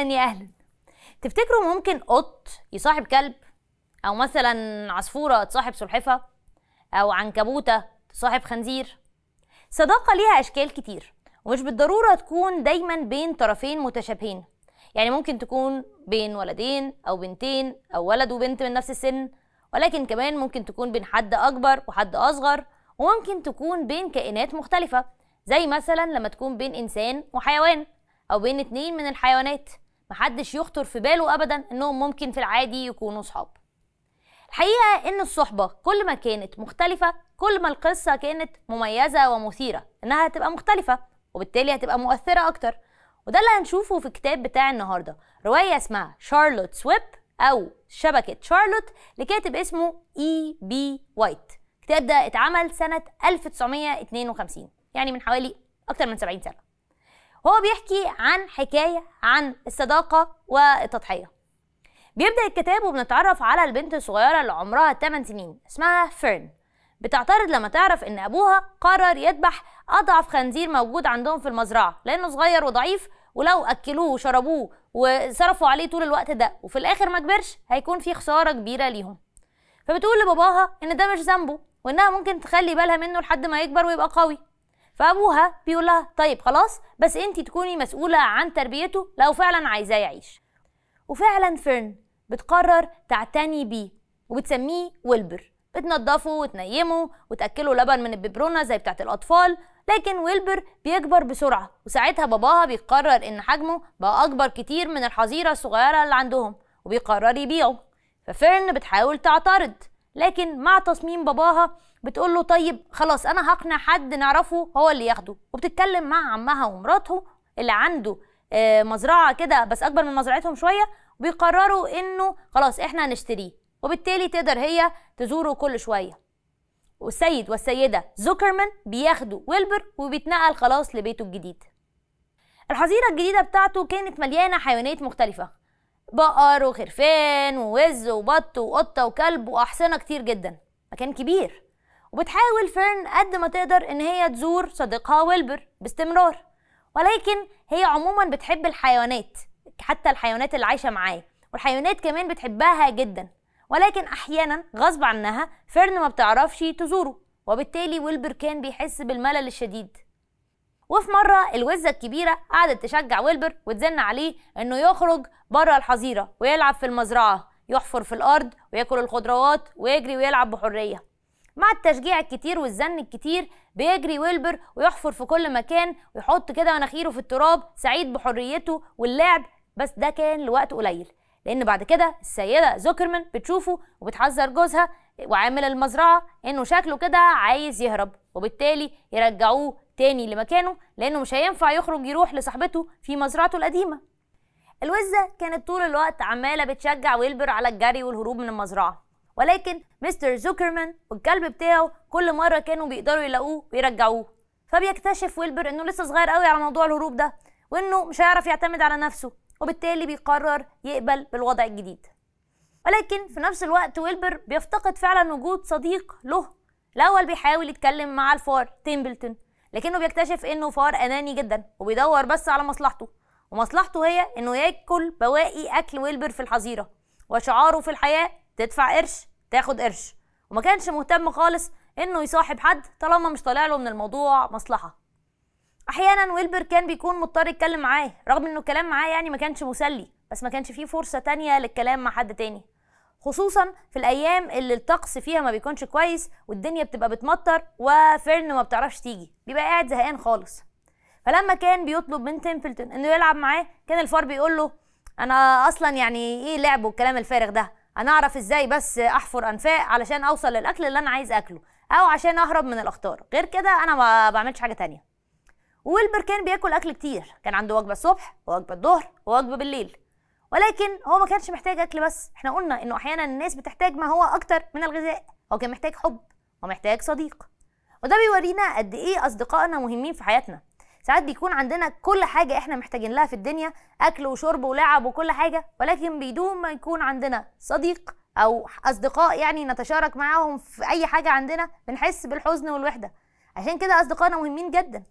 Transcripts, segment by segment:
اهلا يا اهلا تفتكروا ممكن قط يصاحب كلب او مثلا عصفوره تصاحب سلحفه او عنكبوته تصاحب خنزير صداقه ليها اشكال كتير ومش بالضروره تكون دايما بين طرفين متشابهين يعني ممكن تكون بين ولدين او بنتين او ولد وبنت من نفس السن ولكن كمان ممكن تكون بين حد اكبر وحد اصغر وممكن تكون بين كائنات مختلفه زي مثلا لما تكون بين انسان وحيوان او بين اتنين من الحيوانات محدش يخطر في باله ابدا انهم ممكن في العادي يكونوا صحاب الحقيقه ان الصحبه كل ما كانت مختلفه كل ما القصه كانت مميزه ومثيره انها هتبقى مختلفه وبالتالي هتبقى مؤثره اكتر وده اللي هنشوفه في الكتاب بتاع النهارده روايه اسمها شارلوت سويب او شبكه شارلوت لكاتب اسمه اي بي وايت الكتاب ده اتعمل سنه 1952 يعني من حوالي اكتر من 70 سنه هو بيحكي عن حكاية عن الصداقة والتضحية بيبدأ الكتاب وبنتعرف على البنت الصغيرة اللي عمرها 8 سنين اسمها فيرن بتعترض لما تعرف ان ابوها قرر يذبح اضعف خنزير موجود عندهم في المزرعة لانه صغير وضعيف ولو اكلوه وشربوه وصرفوا عليه طول الوقت ده وفي الاخر ما كبرش هيكون في خسارة كبيرة ليهم فبتقول لباباها ان ده مش ذنبه وانها ممكن تخلي بالها منه لحد ما يكبر ويبقى قوي فابوها بيقول لها طيب خلاص بس انت تكوني مسؤوله عن تربيته لو فعلا عايزاه يعيش وفعلا فيرن بتقرر تعتني بيه وبتسميه ويلبر بتنضفه وتنيمه وتاكله لبن من الببرونه زي بتاعه الاطفال لكن ويلبر بيكبر بسرعه وساعتها باباها بيقرر ان حجمه بقى اكبر كتير من الحظيره الصغيره اللي عندهم وبيقرر يبيعه ففيرن بتحاول تعترض لكن مع تصميم باباها بتقول له طيب خلاص انا هقنع حد نعرفه هو اللي ياخده وبتتكلم مع عمها ومراته اللي عنده آه، مزرعه كده بس اكبر من مزرعتهم شويه وبيقرروا انه خلاص احنا هنشتريه وبالتالي تقدر هي تزوره كل شويه والسيد والسيده زوكرمان بياخدوا ويلبر وبيتنقل خلاص لبيته الجديد الحظيره الجديده بتاعته كانت مليانه حيوانات مختلفه بقر وخرفان ووز وبط وقطه وكلب واحصنه كتير جدا مكان كبير وبتحاول فيرن قد ما تقدر ان هي تزور صديقها ويلبر باستمرار ولكن هي عموما بتحب الحيوانات حتى الحيوانات اللي عايشه معاه والحيوانات كمان بتحبها جدا ولكن احيانا غصب عنها فيرن ما بتعرفش تزوره وبالتالي ويلبر كان بيحس بالملل الشديد وفي مرة الوزة الكبيرة قعدت تشجع ويلبر وتزن عليه انه يخرج بره الحظيرة ويلعب في المزرعة يحفر في الارض وياكل الخضروات ويجري ويلعب بحرية مع التشجيع الكتير والزن الكتير بيجري ويلبر ويحفر في كل مكان ويحط كده مناخيره في التراب سعيد بحريته واللعب بس ده كان لوقت قليل لان بعد كده السيده زوكرمان بتشوفه وبتحذر جوزها وعامل المزرعه انه شكله كده عايز يهرب وبالتالي يرجعوه تاني لمكانه لانه مش هينفع يخرج يروح لصاحبته في مزرعته القديمه الوزه كانت طول الوقت عماله بتشجع ويلبر على الجري والهروب من المزرعه ولكن مستر زوكرمان والكلب بتاعه كل مره كانوا بيقدروا يلاقوه ويرجعوه فبيكتشف ويلبر انه لسه صغير قوي على موضوع الهروب ده وانه مش هيعرف يعتمد على نفسه وبالتالي بيقرر يقبل بالوضع الجديد ولكن في نفس الوقت ويلبر بيفتقد فعلا وجود صديق له الاول بيحاول يتكلم مع الفار تيمبلتون لكنه بيكتشف انه فار اناني جدا وبيدور بس على مصلحته ومصلحته هي انه ياكل بواقي اكل ويلبر في الحظيره وشعاره في الحياه تدفع قرش تاخد قرش وما كانش مهتم خالص انه يصاحب حد طالما مش طالع له من الموضوع مصلحه احيانا ويلبر كان بيكون مضطر يتكلم معاه رغم انه الكلام معاه يعني ما كانش مسلي بس ما كانش فيه فرصه تانية للكلام مع حد تاني خصوصا في الايام اللي الطقس فيها ما بيكونش كويس والدنيا بتبقى بتمطر وفيرن ما بتعرفش تيجي بيبقى قاعد زهقان خالص فلما كان بيطلب من تيمبلتون انه يلعب معاه كان الفار بيقول له انا اصلا يعني ايه لعب والكلام الفارغ ده انا اعرف ازاي بس احفر انفاق علشان اوصل للاكل اللي انا عايز اكله او عشان اهرب من الاخطار غير كده انا ما بعملش حاجه تانية ويلبر كان بياكل اكل كتير كان عنده وجبه الصبح ووجبه الظهر ووجبه بالليل ولكن هو ما كانش محتاج اكل بس احنا قلنا انه احيانا الناس بتحتاج ما هو اكتر من الغذاء هو كان محتاج حب ومحتاج صديق وده بيورينا قد ايه اصدقائنا مهمين في حياتنا ساعات بيكون عندنا كل حاجه احنا محتاجين لها في الدنيا اكل وشرب ولعب وكل حاجه ولكن بدون ما يكون عندنا صديق او اصدقاء يعني نتشارك معاهم في اي حاجه عندنا بنحس بالحزن والوحده عشان كده اصدقائنا مهمين جدا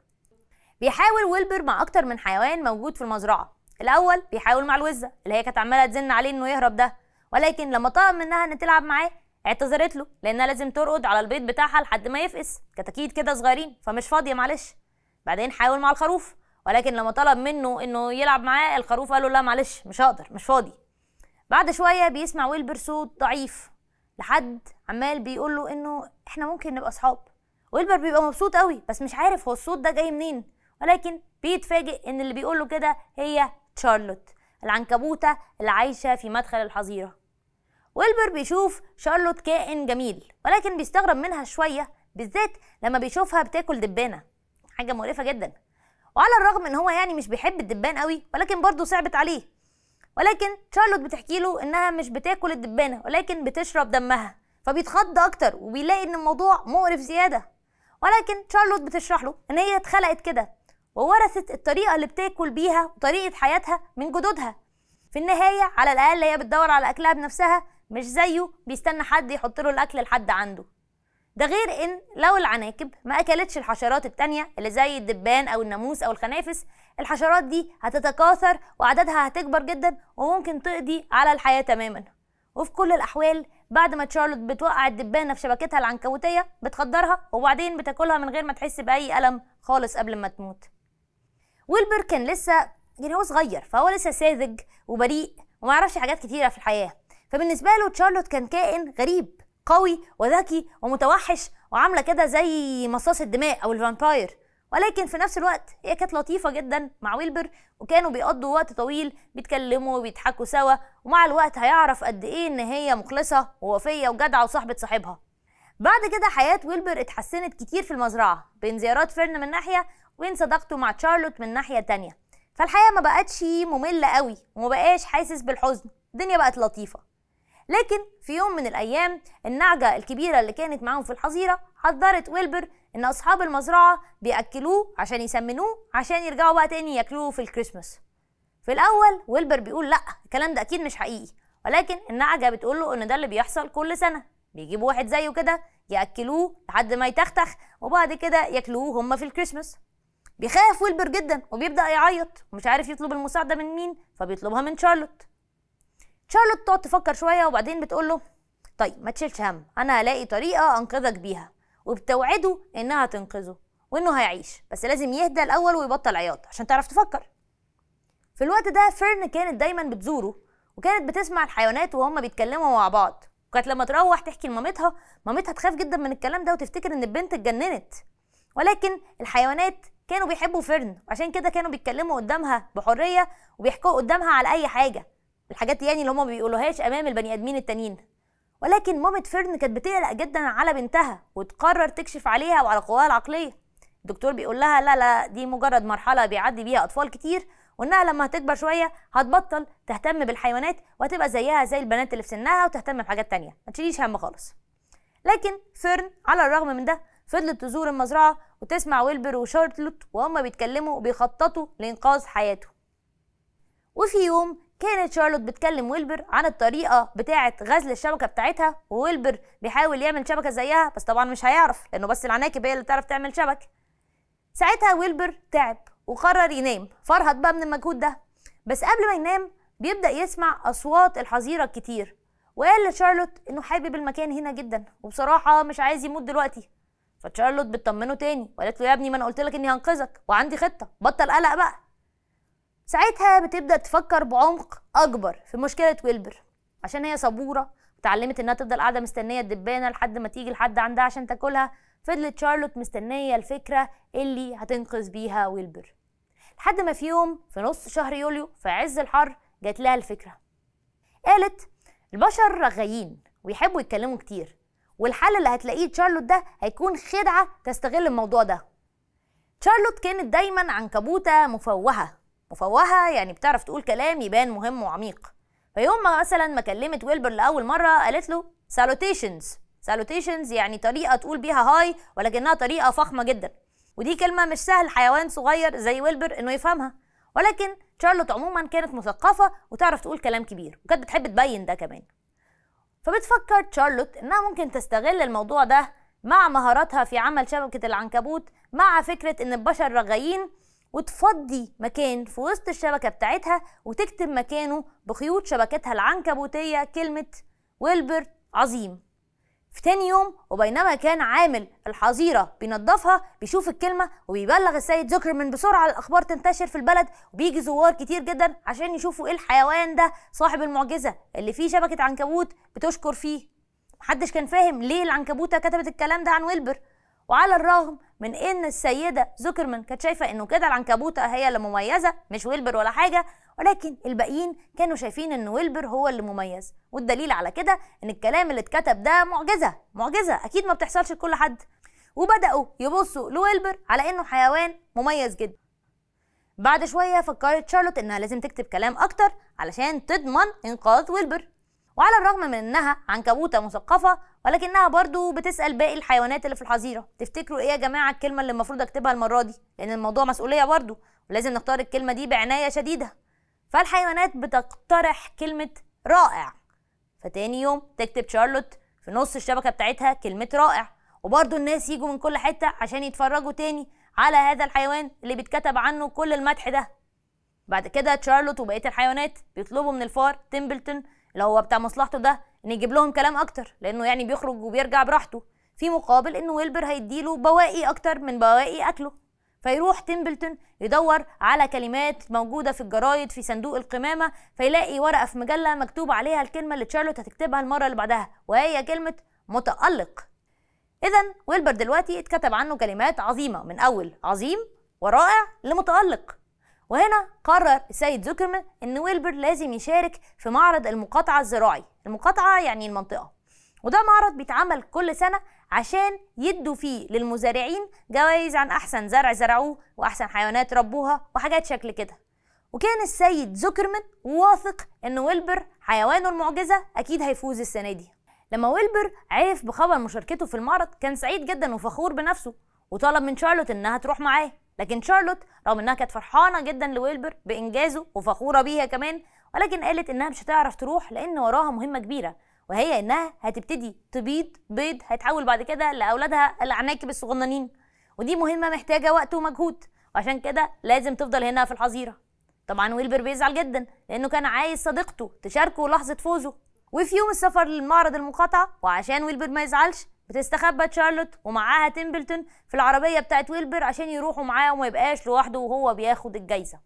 بيحاول ويلبر مع اكتر من حيوان موجود في المزرعه الاول بيحاول مع الوزه اللي هي كانت عماله تزن عليه انه يهرب ده ولكن لما طلب منها ان تلعب معاه اعتذرت له لانها لازم ترقد على البيض بتاعها لحد ما يفقس كتاكيد كده صغيرين فمش فاضيه معلش بعدين حاول مع الخروف ولكن لما طلب منه انه يلعب معاه الخروف قال له لا معلش مش هقدر مش فاضي بعد شويه بيسمع ويلبر صوت ضعيف لحد عمال بيقول له انه احنا ممكن نبقى اصحاب ويلبر بيبقى مبسوط قوي بس مش عارف هو الصوت ده جاي منين ولكن بيتفاجئ ان اللي بيقول له كده هي تشارلوت العنكبوته اللي عايشه في مدخل الحظيره ويلبر بيشوف شارلوت كائن جميل ولكن بيستغرب منها شويه بالذات لما بيشوفها بتاكل دبانه حاجه مقرفه جدا وعلى الرغم ان هو يعني مش بيحب الدبان قوي ولكن برضه صعبت عليه ولكن شارلوت بتحكي له انها مش بتاكل الدبانه ولكن بتشرب دمها فبيتخض اكتر وبيلاقي ان الموضوع مقرف زياده ولكن شارلوت بتشرح له ان هي اتخلقت كده وورثت الطريقه اللي بتاكل بيها وطريقه حياتها من جدودها في النهايه على الاقل هي بتدور على اكلها بنفسها مش زيه بيستنى حد يحط له الاكل لحد عنده ده غير ان لو العناكب ما اكلتش الحشرات التانية اللي زي الدبان او الناموس او الخنافس الحشرات دي هتتكاثر وعددها هتكبر جدا وممكن تقضي على الحياة تماما وفي كل الاحوال بعد ما تشارلوت بتوقع الدبانة في شبكتها العنكبوتية بتخدرها وبعدين بتاكلها من غير ما تحس بأي ألم خالص قبل ما تموت ويلبر كان لسه يعني هو صغير فهو لسه ساذج وبريء وما يعرفش حاجات كتيرة في الحياة فبالنسبة له تشارلوت كان كائن غريب قوي وذكي ومتوحش وعامله كده زي مصاص الدماء او الفامباير ولكن في نفس الوقت هي كانت لطيفة جدا مع ويلبر وكانوا بيقضوا وقت طويل بيتكلموا وبيضحكوا سوا ومع الوقت هيعرف قد ايه ان هي مخلصة ووفية وجدعة وصاحبة صاحبها بعد كده حياة ويلبر اتحسنت كتير في المزرعة بين زيارات فيرن من ناحية وبين صداقته مع تشارلوت من ناحية تانية فالحياة ما بقتش مملة قوي وما بقاش حاسس بالحزن الدنيا بقت لطيفة لكن في يوم من الايام النعجه الكبيره اللي كانت معاهم في الحظيره حذرت ويلبر ان اصحاب المزرعه بياكلوه عشان يسمنوه عشان يرجعوا بقى تاني ياكلوه في الكريسماس في الاول ويلبر بيقول لا الكلام ده اكيد مش حقيقي ولكن النعجه بتقول له ان ده اللي بيحصل كل سنه بيجيبوا واحد زيه كده ياكلوه لحد ما يتختخ وبعد كده ياكلوه هما في الكريسماس بيخاف ويلبر جدا وبيبدا يعيط ومش عارف يطلب المساعده من مين فبيطلبها من شارلوت شارلوت تقعد تفكر شويه وبعدين بتقول له طيب ما تشيلش هم انا هلاقي طريقه انقذك بيها وبتوعده انها تنقذه وانه هيعيش بس لازم يهدى الاول ويبطل عياط عشان تعرف تفكر في الوقت ده فيرن كانت دايما بتزوره وكانت بتسمع الحيوانات وهم بيتكلموا مع بعض وكانت لما تروح تحكي لمامتها مامتها تخاف جدا من الكلام ده وتفتكر ان البنت اتجننت ولكن الحيوانات كانوا بيحبوا فيرن عشان كده كانوا بيتكلموا قدامها بحريه وبيحكوا قدامها على اي حاجه الحاجات يعني اللي هما بيقولوهاش امام البني ادمين التانيين ولكن مامة فيرن كانت بتقلق جدا على بنتها وتقرر تكشف عليها وعلى قواها العقلية الدكتور بيقول لها لا لا دي مجرد مرحلة بيعدي بيها أطفال كتير وإنها لما هتكبر شوية هتبطل تهتم بالحيوانات وهتبقى زيها زي البنات اللي في سنها وتهتم بحاجات تانية ما تشيليش هم خالص لكن فيرن على الرغم من ده فضلت تزور المزرعة وتسمع ويلبر وشارلوت وهما بيتكلموا وبيخططوا لإنقاذ حياته وفي يوم كانت شارلوت بتكلم ويلبر عن الطريقه بتاعه غزل الشبكه بتاعتها وويلبر بيحاول يعمل شبكه زيها بس طبعا مش هيعرف لانه بس العناكب هي اللي بتعرف تعمل شبكه ساعتها ويلبر تعب وقرر ينام فرهد بقى من المجهود ده بس قبل ما ينام بيبدا يسمع اصوات الحظيره الكتير وقال لشارلوت انه حابب المكان هنا جدا وبصراحه مش عايز يموت دلوقتي فشارلوت بتطمنه تاني وقالت له يا ابني ما انا قلت لك اني هنقذك وعندي خطه بطل قلق بقى ساعتها بتبدا تفكر بعمق اكبر في مشكله ويلبر عشان هي صبوره اتعلمت انها تفضل قاعده مستنيه الدبانه لحد ما تيجي لحد عندها عشان تاكلها فضلت شارلوت مستنيه الفكره اللي هتنقذ بيها ويلبر لحد ما في يوم في نص شهر يوليو في عز الحر جات لها الفكره قالت البشر رغايين ويحبوا يتكلموا كتير والحل اللي هتلاقيه تشارلوت ده هيكون خدعه تستغل الموضوع ده تشارلوت كانت دايما عنكبوته مفوهه مفوهه يعني بتعرف تقول كلام يبان مهم وعميق فيوم ما مثلا ما كلمت ويلبر لاول مره قالت له سالوتيشنز سالوتيشنز يعني طريقه تقول بيها هاي ولكنها طريقه فخمه جدا ودي كلمه مش سهل حيوان صغير زي ويلبر انه يفهمها ولكن شارلوت عموما كانت مثقفه وتعرف تقول كلام كبير وكانت بتحب تبين ده كمان فبتفكر شارلوت انها ممكن تستغل الموضوع ده مع مهاراتها في عمل شبكة العنكبوت مع فكرة ان البشر رغايين وتفضي مكان في وسط الشبكة بتاعتها وتكتب مكانه بخيوط شبكتها العنكبوتية كلمة ويلبر عظيم في تاني يوم وبينما كان عامل الحظيرة بينظفها بيشوف الكلمة وبيبلغ السيد زوكرمان بسرعة الأخبار تنتشر في البلد وبيجي زوار كتير جدا عشان يشوفوا إيه الحيوان ده صاحب المعجزة اللي فيه شبكة عنكبوت بتشكر فيه محدش كان فاهم ليه العنكبوتة كتبت الكلام ده عن ويلبر وعلى الرغم من ان السيده زوكرمان كانت شايفه انه كده العنكبوته هي اللي مميزه مش ويلبر ولا حاجه ولكن الباقيين كانوا شايفين ان ويلبر هو اللي مميز والدليل على كده ان الكلام اللي اتكتب ده معجزه معجزه اكيد ما بتحصلش لكل حد وبداوا يبصوا لويلبر على انه حيوان مميز جدا بعد شويه فكرت شارلوت انها لازم تكتب كلام اكتر علشان تضمن انقاذ ويلبر وعلى الرغم من انها عنكبوته مثقفه ولكنها برضو بتسال باقي الحيوانات اللي في الحظيره تفتكروا ايه يا جماعه الكلمه اللي المفروض اكتبها المره دي لان الموضوع مسؤوليه برضو ولازم نختار الكلمه دي بعنايه شديده فالحيوانات بتقترح كلمه رائع فتاني يوم تكتب شارلوت في نص الشبكه بتاعتها كلمه رائع وبرضو الناس يجوا من كل حته عشان يتفرجوا تاني على هذا الحيوان اللي بيتكتب عنه كل المدح ده بعد كده تشارلوت وبقيه الحيوانات بيطلبوا من الفار تيمبلتون اللي هو بتاع مصلحته ده ان يجيب لهم كلام اكتر لانه يعني بيخرج وبيرجع براحته في مقابل ان ويلبر هيديله بواقي اكتر من بواقي اكله فيروح تيمبلتون يدور على كلمات موجودة في الجرايد في صندوق القمامة فيلاقي ورقة في مجلة مكتوب عليها الكلمة اللي تشارلوت هتكتبها المرة اللي بعدها وهي كلمة متألق إذا ويلبر دلوقتي اتكتب عنه كلمات عظيمة من أول عظيم ورائع لمتألق وهنا قرر السيد زوكرمان ان ويلبر لازم يشارك في معرض المقاطعه الزراعي المقاطعه يعني المنطقه وده معرض بيتعمل كل سنه عشان يدوا فيه للمزارعين جوائز عن احسن زرع زرعوه واحسن حيوانات ربوها وحاجات شكل كده وكان السيد زوكرمان واثق ان ويلبر حيوانه المعجزه اكيد هيفوز السنه دي لما ويلبر عرف بخبر مشاركته في المعرض كان سعيد جدا وفخور بنفسه وطلب من شارلوت انها تروح معاه لكن شارلوت رغم انها كانت فرحانه جدا لويلبر بانجازه وفخوره بيها كمان ولكن قالت انها مش هتعرف تروح لان وراها مهمه كبيره وهي انها هتبتدي تبيض بيض هيتحول بعد كده لاولادها العناكب الصغننين ودي مهمه محتاجه وقت ومجهود وعشان كده لازم تفضل هنا في الحظيره طبعا ويلبر بيزعل جدا لانه كان عايز صديقته تشاركه لحظه فوزه وفي يوم السفر للمعرض المقاطعه وعشان ويلبر ما يزعلش بتستخبى تشارلوت ومعاها تيمبلتون في العربية بتاعت ويلبر عشان يروحوا معاه وما يبقاش لوحده وهو بياخد الجايزة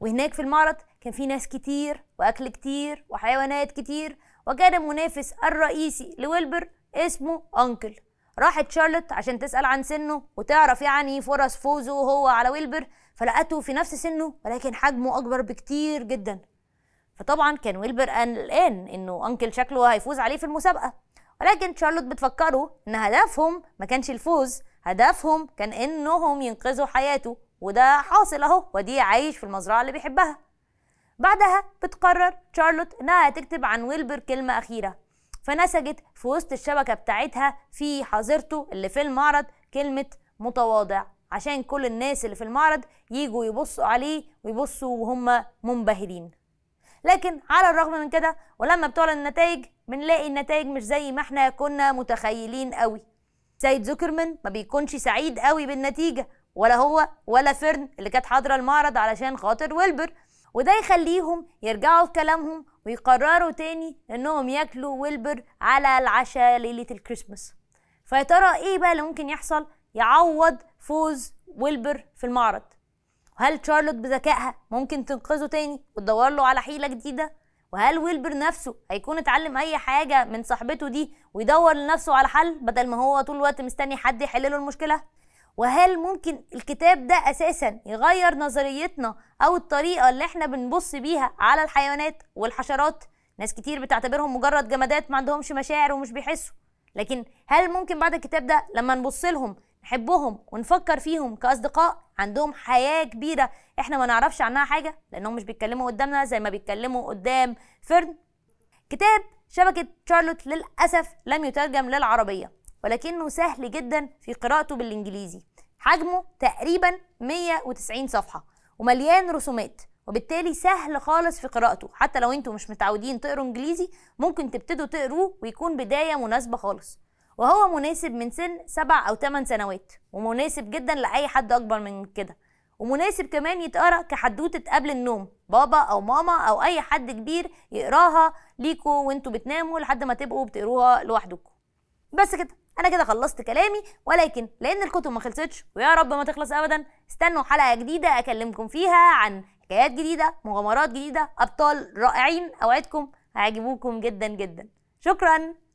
وهناك في المعرض كان في ناس كتير وأكل كتير وحيوانات كتير وكان المنافس الرئيسي لويلبر اسمه أنكل راحت شارلوت عشان تسأل عن سنه وتعرف يعني فرص فوزه وهو على ويلبر فلقته في نفس سنه ولكن حجمه أكبر بكتير جدا فطبعا كان ويلبر قلقان انه انكل شكله هيفوز عليه في المسابقه ولكن شارلوت بتفكروا ان هدفهم ما كانش الفوز هدفهم كان انهم ينقذوا حياته وده حاصل اهو ودي عايش في المزرعه اللي بيحبها بعدها بتقرر شارلوت انها تكتب عن ويلبر كلمه اخيره فنسجت في وسط الشبكه بتاعتها في حظيرته اللي في المعرض كلمه متواضع عشان كل الناس اللي في المعرض يجوا يبصوا عليه ويبصوا وهم منبهرين لكن على الرغم من كده ولما بتعلن النتائج بنلاقي النتائج مش زي ما احنا كنا متخيلين قوي سيد زوكرمان ما بيكونش سعيد قوي بالنتيجه ولا هو ولا فيرن اللي كانت حاضره المعرض علشان خاطر ويلبر وده يخليهم يرجعوا في كلامهم ويقرروا تاني انهم ياكلوا ويلبر على العشاء ليله الكريسماس فيا ترى ايه بقى اللي ممكن يحصل يعوض فوز ويلبر في المعرض وهل شارلوت بذكائها ممكن تنقذه تاني وتدور له على حيلة جديدة؟ وهل ويلبر نفسه هيكون اتعلم أي حاجة من صاحبته دي ويدور لنفسه على حل بدل ما هو طول الوقت مستني حد يحل له المشكلة؟ وهل ممكن الكتاب ده أساسا يغير نظريتنا أو الطريقة اللي احنا بنبص بيها على الحيوانات والحشرات؟ ناس كتير بتعتبرهم مجرد جمادات ما عندهمش مشاعر ومش بيحسوا لكن هل ممكن بعد الكتاب ده لما نبص لهم نحبهم ونفكر فيهم كأصدقاء عندهم حياه كبيره احنا ما نعرفش عنها حاجه لانهم مش بيتكلموا قدامنا زي ما بيتكلموا قدام فرن كتاب شبكه شارلوت للاسف لم يترجم للعربيه ولكنه سهل جدا في قراءته بالانجليزي حجمه تقريبا 190 صفحه ومليان رسومات وبالتالي سهل خالص في قراءته حتى لو انتوا مش متعودين تقروا انجليزي ممكن تبتدوا تقروه ويكون بدايه مناسبه خالص وهو مناسب من سن سبع أو 8 سنوات ومناسب جدا لأي حد أكبر من كده ومناسب كمان يتقرا كحدوته قبل النوم بابا او ماما او اي حد كبير يقراها ليكوا وانتوا بتناموا لحد ما تبقوا بتقروها لوحدكم بس كده انا كده خلصت كلامي ولكن لان الكتب ما خلصتش ويا رب ما تخلص ابدا استنوا حلقه جديده اكلمكم فيها عن حكايات جديده مغامرات جديده ابطال رائعين اوعدكم هيعجبوكم جدا جدا شكرا